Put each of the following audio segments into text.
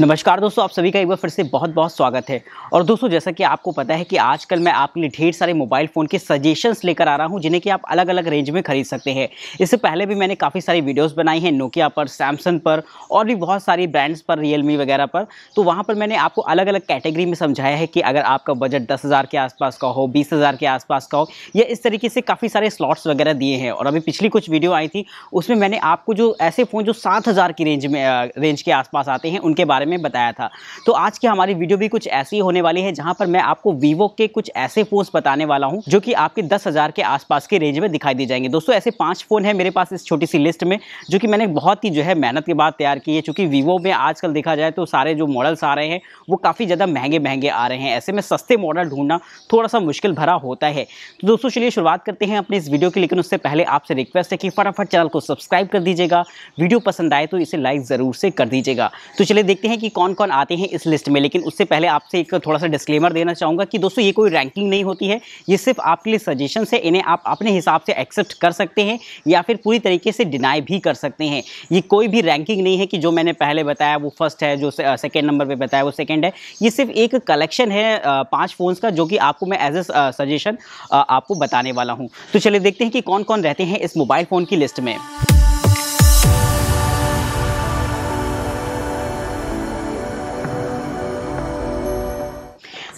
नमस्कार दोस्तों आप सभी का एक बार फिर से बहुत बहुत स्वागत है और दोस्तों जैसा कि आपको पता है कि आजकल मैं आपके लिए ढेर सारे मोबाइल फ़ोन के सजेशंस लेकर आ रहा हूं जिन्हें कि आप अलग अलग रेंज में खरीद सकते हैं इससे पहले भी मैंने काफ़ी सारी वीडियोस बनाई हैं नोकिया पर सैमसंग पर और भी बहुत सारी ब्रांड्स पर रियल वगैरह पर तो वहाँ पर मैंने आपको अलग अलग कैटेगरी में समझाया है कि अगर आपका बजट दस के आसपास का हो बीस के आसपास का हो या इस तरीके से काफ़ी सारे स्लॉट्स वगैरह दिए हैं और अभी पिछली कुछ वीडियो आई थी उसमें मैंने आपको जो ऐसे फ़ोन जो सात की रेंज में रेंज के आसपास आते हैं उनके बारे बारे में बताया था तो आज की हमारी वीडियो भी कुछ ऐसी होने वाली है जहां पर मैं आपको वीवो के कुछ ऐसे फोन्स बताने वाला हूँ जो कि आपके दस हज़ार के आसपास के रेंज में दिखाई दी जाएंगे दोस्तों ऐसे पाँच फ़ोन है मेरे पास इस छोटी सी लिस्ट में जो कि मैंने बहुत ही जो है मेहनत के बाद तैयार की है चूँकि वीवो में आजकल देखा जाए तो सारे जो मॉडल्स आ रहे हैं वो काफ़ी ज़्यादा महंगे महंगे आ रहे हैं ऐसे में सस्ते मॉडल ढूंढना थोड़ा सा मुश्किल भरा होता है तो दोस्तों चलिए शुरुआत करते हैं अपने इस वीडियो की लेकिन उससे पहले आपसे रिक्वेस्ट है कि फटाफट चैनल को सब्सक्राइब कर दीजिएगा वीडियो पसंद आए तो इसे लाइक ज़रूर से कर दीजिएगा तो चलिए देखते हैं हैं कि कौन कौन आते हैं इस लिस्ट में लेकिन उससे पहले आपसे एक थोड़ा सा डिस्क्लेमर देना चाहूँगा कि दोस्तों ये कोई रैंकिंग नहीं होती है ये सिर्फ आपके लिए सजेशन है इन्हें आप अपने हिसाब से एक्सेप्ट कर सकते हैं या फिर पूरी तरीके से डिनाई भी कर सकते हैं ये कोई भी रैंकिंग नहीं है कि जो मैंने पहले बताया वो फर्स्ट है जो सेकेंड नंबर पर बताया वो सेकेंड है ये सिर्फ एक कलेक्शन है पाँच फ़ोन्स का जो कि आपको मैं एज ए सजेशन आपको बताने वाला हूँ तो चलिए देखते हैं कि कौन कौन रहते हैं इस मोबाइल फ़ोन की लिस्ट में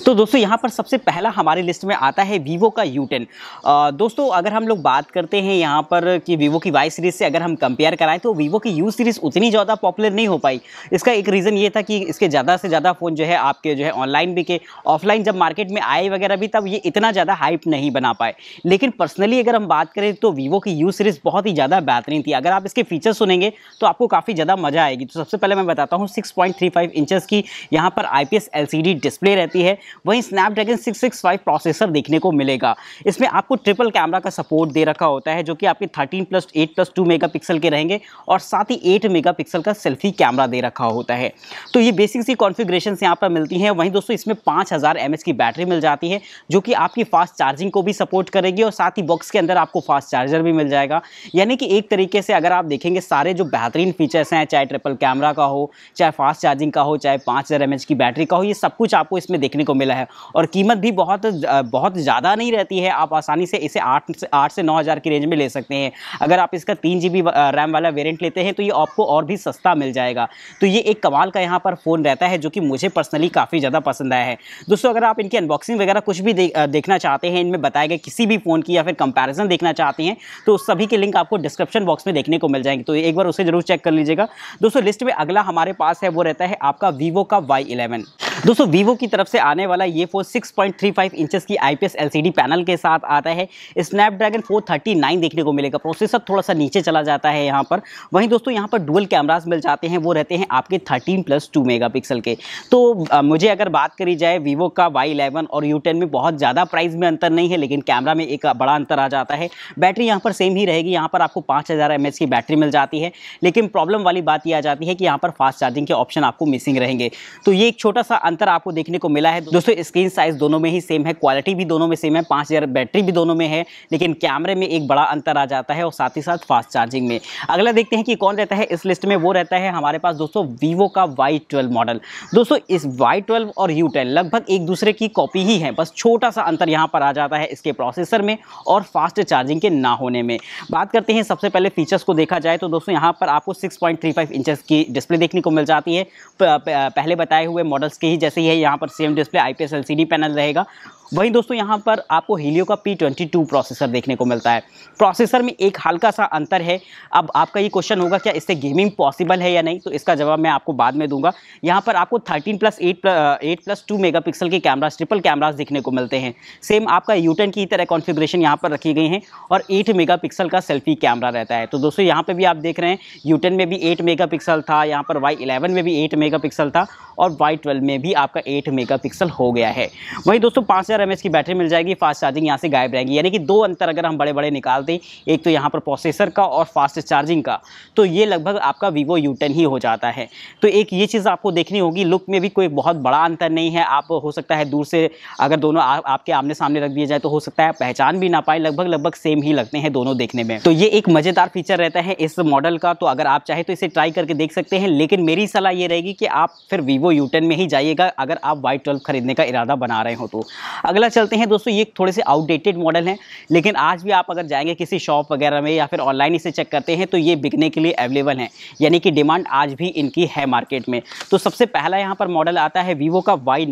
तो दोस्तों यहाँ पर सबसे पहला हमारी लिस्ट में आता है वीवो का यू टेन दोस्तों अगर हम लोग बात करते हैं यहाँ पर कि वीवो की वाई सीरीज़ से अगर हम कंपेयर कराएं तो वीवो की यू सीरीज़ उतनी ज़्यादा पॉपुलर नहीं हो पाई इसका एक रीज़न ये था कि इसके ज़्यादा से ज़्यादा फ़ोन जो है आपके जो है ऑनलाइन बिके ऑफलाइन जब मार्केट में आए वगैरह भी तब ये इतना ज़्यादा हाइप नहीं बना पाए लेकिन पर्सनली अगर हम बात करें तो वीवो की यू सीरीज़ बहुत ही ज़्यादा बेहतरीन थी अगर आप इसके फीचर्स सुनेंगे तो आपको काफ़ी ज़्यादा मज़ा आएगी तो सबसे पहले मैं बताता हूँ six point three five inches की यहाँ पर I P S L C D display रहती है वहीं स्नैपड्रैगन 665 प्रोसेसर देखने को मिलेगा इसमें आपको ट्रिपल कैमरा का सपोर्ट दे रखा होता है जो कि आपके 13 प्लस 8 प्लस 2 मेगापिक्सल के रहेंगे और साथ ही 8 मेगापिक्सल का सेल्फी कैमरा दे रखा होता है तो ये बेसिक सी कॉन्फिग्रेशन यहाँ पर मिलती हैं वहीं दोस्तों इसमें पाँच हज़ार की बैटरी मिल जाती है जो कि आपकी फास्ट चार्जिंग को भी सपोर्ट करेगी और साथ ही बॉक्स के अंदर आपको फास्ट चार्जर भी मिल जाएगा यानी कि एक तरीके से अगर आप देखेंगे सारे जो बेहतरीन फीचर्स हैं चाहे ट्रिपल कैमरा का हो चाहे फास्ट चार्जिंग का हो चाहे पाँच हज़ार की बैटरी का हो ये सब कुछ आपको इसमें देखने को मिला है है और कीमत भी बहुत बहुत ज़्यादा नहीं रहती है आप आसानी से इसे आठ से आठ से नौ हज़ार की रेंज में ले सकते हैं अगर आप इसका तीन जी रैम वाला वेरियंट लेते हैं तो ये आपको और भी सस्ता मिल जाएगा तो ये एक कमाल का यहाँ पर फ़ोन रहता है जो कि मुझे पर्सनली काफ़ी ज़्यादा पसंद आया है दोस्तों अगर आप इनकी अनबॉक्सिंग वगैरह कुछ भी देखना चाहते हैं इनमें बताए गए किसी भी फ़ोन की या फिर कंपैरिजन देखना चाहते हैं तो सभी के लिंक आपको डिस्क्रिप्शन बॉक्स में देखने को मिल जाएंगे तो एक बार उसे ज़रूर चेक कर लीजिएगा दोस्तों लिस्ट में अगला हमारे पास है वो रहता है आपका वीवो का वाई दोस्तों वीवो की तरफ से आने वाला ये फोन 6.35 इंचेस की आईपीएस एलसीडी पैनल के साथ आता है स्नैपड्रैगन 439 देखने को मिलेगा प्रोसेसर थोड़ा सा नीचे चला जाता है यहाँ पर वहीं दोस्तों यहाँ पर डुअल कैमराज मिल जाते हैं वो रहते हैं आपके थर्टीन प्लस टू मेगा के तो आ, मुझे अगर बात करी जाए वीवो का वाई और यू में बहुत ज़्यादा प्राइस में अंतर नहीं है लेकिन कैमरा में एक बड़ा अंतर आ जाता है बैटरी यहाँ पर सेम ही रहेगी यहाँ पर आपको पाँच हज़ार की बैटरी मिल जाती है लेकिन प्रॉब्लम वाली बात यह आ जाती है कि यहाँ पर फास्ट चार्जिंग के ऑप्शन आपको मिसिंग रहेंगे तो ये एक छोटा सा अंतर आपको देखने को मिला है दोस्तों स्क्रीन साइज दोनों में ही सेम है क्वालिटी भी दोनों में सेम है पाँच बैटरी भी दोनों में है लेकिन कैमरे में एक बड़ा अंतर आ जाता है और साथ ही साथ फास्ट चार्जिंग में अगला देखते हैं कि कौन रहता है इस लिस्ट में वो रहता है हमारे पास दोस्तों वीवो का वाई मॉडल दोस्तों इस वाई और यू लगभग एक दूसरे की कॉपी ही है बस छोटा सा अंतर यहाँ पर आ जाता है इसके प्रोसेसर में और फास्ट चार्जिंग के ना होने में बात करते हैं सबसे पहले फीचर्स को देखा जाए तो दोस्तों यहाँ पर आपको 6.35 इंचेस की डिस्प्ले देखने को मिल जाती है पहले बताए हुए मॉडल्स के ही जैसे ही है यहाँ पर same display I P panel रहेगा वहीं दोस्तों यहाँ पर आपको हीलियो का पी ट्वेंटी टू प्रोसेसर देखने को मिलता है प्रोसेसर में एक हल्का सा अंतर है अब आपका ये क्वेश्चन होगा क्या इससे गेमिंग पॉसिबल है या नहीं तो इसका जवाब मैं आपको बाद में दूंगा यहाँ पर आपको thirteen plus eight eight plus two megapixel के कैमराज ट्रिपल कैमराज देखने को मिलते हैं सेम आपका यूटन की तरह कॉन्फिग्रेशन यहाँ पर रखी गई हैं और एट मेगा का सेल्फी कैमरा रहता है तो दोस्तों यहाँ पर भी आप देख रहे हैं यूटन में भी एट मेगा था यहाँ पर वाई इलेवन में भी एट मेगा था और वाई ट्वेल्व में भी आपका एट मेगा हो गया है वहीं दोस्तों पाँच हज़ार एम की बैटरी मिल जाएगी फास्ट चार्जिंग यहाँ से गायब रहेगी यानी कि दो अंतर अगर हम बड़े बड़े निकालते दें एक तो यहाँ पर प्रोसेसर का और फास्ट चार्जिंग का तो ये लगभग आपका वीवो यू ही हो जाता है तो एक ये चीज़ आपको देखनी होगी लुक में भी कोई बहुत बड़ा अंतर नहीं है आप हो सकता है दूर से अगर दोनों आपके आमने सामने रख दिए जाए तो हो सकता है पहचान भी ना पाए लगभग लगभग सेम ही लगते हैं दोनों देखने में तो ये एक मज़ेदार फीचर रहता है इस मॉडल का तो अगर आप चाहे तो इसे ट्राई करके देख सकते हैं लेकिन मेरी सलाह ये रहेगी कि आप फिर वीवो यू में ही जाइएगा अगर आप वाई ट्वेल्व खरीदने का इरादा बना रहे हो तो अगला चलते हैं दोस्तों ये थोड़े से आउटडेटेड मॉडल हैं लेकिन आज भी आप अगर जाएंगे किसी शॉप वगैरह में या फिर ऑनलाइन इसे चेक करते हैं तो ये बिकने के लिए अवेलेबल हैं यानी कि डिमांड आज भी इनकी है मार्केट में तो सबसे पहला यहाँ पर मॉडल आता है वीवो का वाई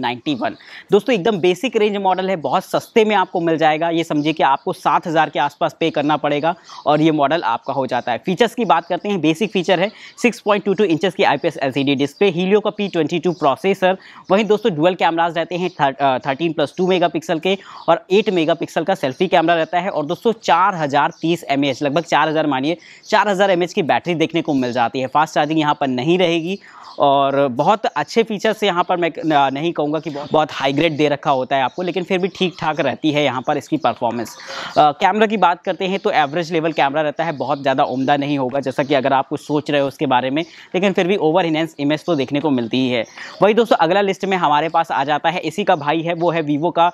दोस्तों एकदम बेसिक रेंज मॉडल है बहुत सस्ते में आपको मिल जाएगा ये समझिए कि आपको सात के आसपास पे करना पड़ेगा और ये मॉडल आपका हो जाता है फीचर्स की बात करते हैं बेसिक फीचर है सिक्स इंचेस की आई पी डिस्प्ले हीलियो का पी प्रोसेसर वहीं दोस्तों डुअल कैमराज रहते हैं thirteen plus two mega megapixel के और 8 मेगापिक्सल का सेल्फी कैमरा रहता है और दोस्तों चार हज़ार तीस एम लगभग चार हज़ार मानिए चार हज़ार की बैटरी देखने को मिल जाती है फास्ट चार्जिंग यहाँ पर नहीं रहेगी और बहुत अच्छे फीचर्स यहाँ पर मैं नहीं कहूँगा कि बहुत, बहुत हाई ग्रेड दे रखा होता है आपको लेकिन फिर भी ठीक ठाक रहती है यहाँ पर इसकी परफॉर्मेंस कैमरा की बात करते हैं तो एवरेज लेवल कैमरा रहता है बहुत ज़्यादा उमदा नहीं होगा जैसा कि अगर आप कुछ सोच रहे हो उसके बारे में लेकिन फिर भी ओवर इनहेंस इमेज तो देखने को मिलती ही है वही दोस्तों अगला लिस्ट में हमारे पास आ जाता है इसी का भाई है वो है वीवो का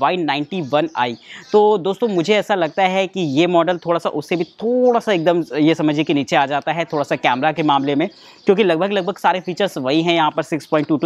वाई नाइन्टी वन आई तो दोस्तों मुझे ऐसा लगता है कि ये मॉडल थोड़ा सा उससे भी थोड़ा सा एकदम ये समझिए कि नीचे आ जाता है थोड़ा सा कैमरा के मामले में क्योंकि लगभग लगभग सारे फीचर्स वही हैं यहाँ पर 6.22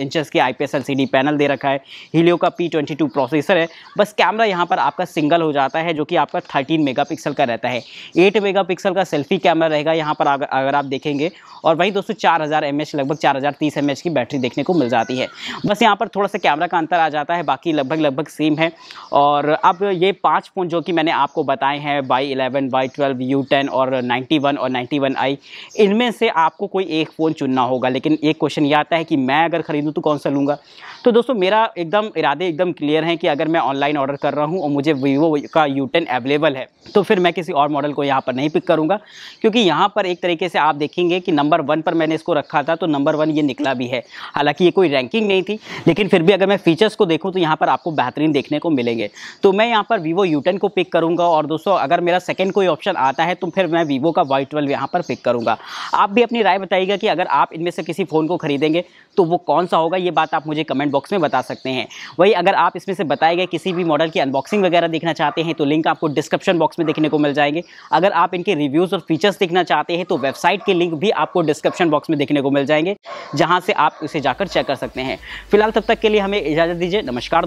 इंचेस की आई पी पैनल दे रखा है हीलियो का P22 प्रोसेसर है बस कैमरा यहाँ पर आपका सिंगल हो जाता है जो कि आपका 13 मेगापिक्सल का रहता है 8 मेगापिक्सल का सेल्फी कैमरा रहेगा यहाँ पर अगर आप देखेंगे और वहीं दोस्तों चार हज़ार लगभग चार हज़ार की बैटरी देखने को मिल जाती है बस यहाँ पर थोड़ा सा कैमरा का अंतर आ जाता है बाकी लगभग लगभग सेम है और अब ये पाँच फ़ोन जो कि मैंने आपको बताए हैं Y eleven Y twelve U ten और नाइन्टी वन और नाइन्टी वन आई इनमें से आपको कोई एक फ़ोन चुनना होगा लेकिन एक क्वेश्चन ये आता है कि मैं अगर ख़रीदूँ तो कौन सा लूँगा तो दोस्तों मेरा एकदम इरादे एकदम क्लियर हैं कि अगर मैं ऑनलाइन ऑर्डर कर रहा हूँ और मुझे वीवो का यू टेन अवेलेबल है तो फिर मैं किसी और मॉडल को यहाँ पर नहीं पिक करूँगा क्योंकि यहाँ पर एक तरीके से आप देखेंगे कि नंबर वन पर मैंने इसको रखा था तो नंबर वन ये निकला भी है हालांकि ये कोई रैंकिंग नहीं थी लेकिन फिर भी अगर मैं फ़ीचर्स को देखूँ तो यहाँ पर आपको बेहतरीन देखने को मिलेंगे तो मैं यहाँ पर वीवो यू को पिक करूँगा और दोस्तों अगर मेरा सेकेंड कोई ऑप्शन आता है तो फिर मैं वीवो का वाई ट्वेल्व यहाँ पर पिक करूँगा आप भी अपनी राय बताइएगा कि अगर आप इनमें से किसी फ़ोन को खरीदेंगे तो वो कौन सा होगा ये बात आप मुझे कमेंट बॉक्स में बता सकते हैं वही अगर आप इसमें से बताए गए किसी भी मॉडल की अनबॉक्सिंग वगैरह देखना चाहते हैं तो लिंक आपको डिस्क्रिप्शन बॉक्स में देखने को मिल जाएंगे अगर आप इनके रिव्यूज़ और फीचर्स देखना चाहते हैं तो वेबसाइट के लिंक भी आपको डिस्क्रिप्शन बॉक्स में देखने को मिल जाएंगे जहाँ से आप इसे जाकर चेक कर सकते हैं फिलहाल तब तक के लिए हमें इजाज़त दीजिए नमस्कार